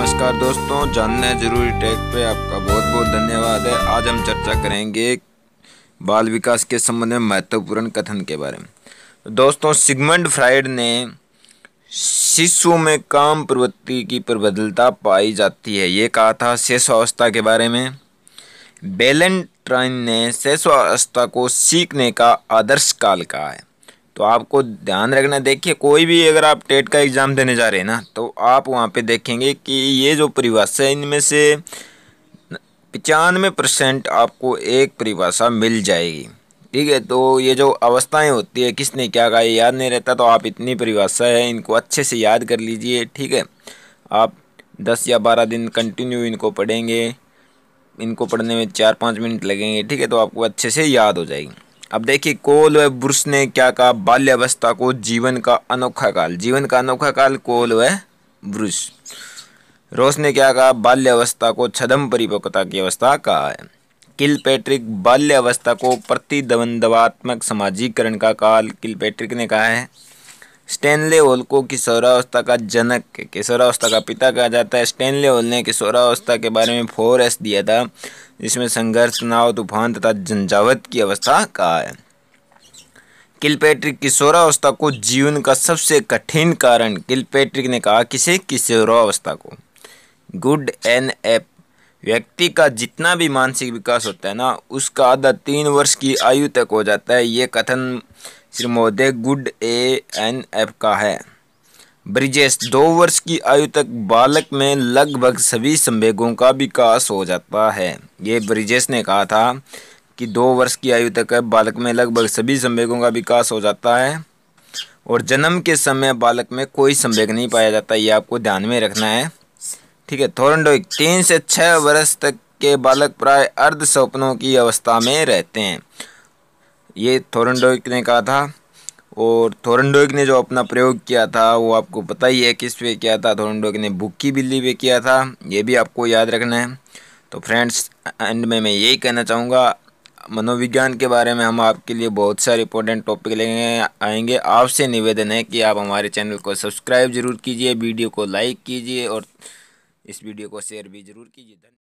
नमस्कार दोस्तों जानना जरूरी टैग पे आपका बहुत बहुत धन्यवाद है आज हम चर्चा करेंगे बाल विकास के संबंध में महत्वपूर्ण कथन के बारे में दोस्तों सिगमंड फ्राइड ने शिशु में काम प्रवृत्ति की प्रबलता पाई जाती है ये कहा था शेषावस्था के बारे में बेलेंट्राइन ने शेषावस्था को सीखने का आदर्श काल कहा है तो आपको ध्यान रखना देखिए कोई भी अगर आप टेट का एग्ज़ाम देने जा रहे हैं ना तो आप वहाँ पे देखेंगे कि ये जो परिभाषा है इनमें से पचानवे परसेंट आपको एक परिभाषा मिल जाएगी ठीक है तो ये जो अवस्थाएं होती है किसने क्या कहा याद नहीं रहता तो आप इतनी परिभाषा है इनको अच्छे से याद कर लीजिए ठीक है आप दस या बारह दिन कंटिन्यू इनको पढ़ेंगे इनको पढ़ने में चार पाँच मिनट लगेंगे ठीक है तो आपको अच्छे से याद हो जाएगी अब देखिए कोल व ब्रुश ने क्या कहा बाल्यावस्था को जीवन का अनोखा काल जीवन का अनोखा काल कोल व ब्रुश रोस ने क्या कहा बाल्यावस्था को छदम परिपक्वता की अवस्था कहा है किल पैट्रिक बाल्यावस्था को प्रतिद्वंद्वात्मक समाजीकरण का काल किल पैट्रिक ने कहा है स्टेनले होल को किशोरावस्था का जनक किशोरावस्था का पिता कहा जाता है स्टेनले होल ने किशोरावस्था के बारे में फोर एस दिया था जिसमें संघर्ष तनाव तूफान तथा झंझावत की अवस्था कहा है किलपैट्रिक किशोरावस्था को जीवन का सबसे कठिन कारण किलपैट्रिक ने कहा किसे किशोरावस्था को गुड एन एप व्यक्ति का जितना भी मानसिक विकास होता है ना उसका आधा तीन वर्ष की आयु तक हो जाता है ये कथन श्री मोदे गुड ए एन एफ का है ब्रिजेश दो वर्ष की आयु तक बालक में लगभग सभी संवेगों का विकास हो जाता है ये ब्रिजेश ने कहा था कि दो वर्ष की आयु तक बालक में लगभग सभी संवेगों का विकास हो जाता है और जन्म के समय बालक में कोई संवेग नहीं पाया जाता ये आपको ध्यान में रखना है ठीक है थोरनडोइक तीन से छः वर्ष तक के बालक प्राय अर्ध स्वप्नों की अवस्था में रहते हैं ये थोरनडोइक ने कहा था और थोरनडोग ने जो अपना प्रयोग किया था वो आपको पता ही है किस पे किया था थोरनडोग ने भूखी बिल्ली पे किया था ये भी आपको याद रखना है तो फ्रेंड्स एंड में मैं यही कहना चाहूँगा मनोविज्ञान के बारे में हम आपके लिए बहुत सारे इंपॉर्टेंट टॉपिक लेंगे आएंगे आपसे निवेदन है कि आप हमारे चैनल को सब्सक्राइब जरूर कीजिए वीडियो को लाइक कीजिए और इस वीडियो को शेयर भी जरूर कीजिए